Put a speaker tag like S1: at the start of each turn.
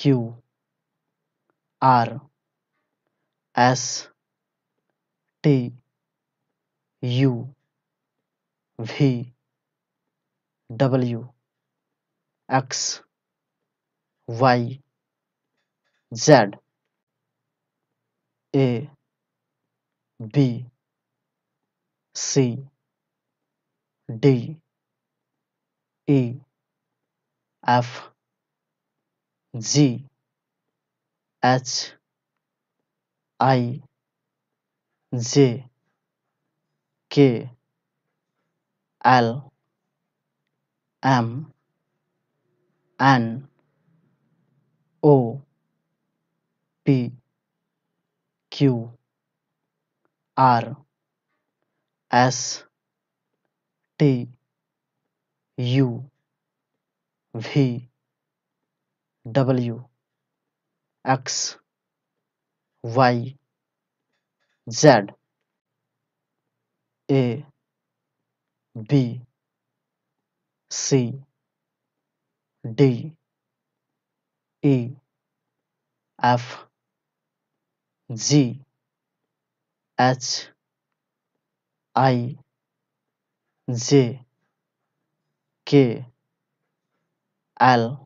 S1: Q R S T U V W X Y Z A B C D E F G H I J K L M N O P Q R S T U V W X Y Z A B C D E F G H I J K L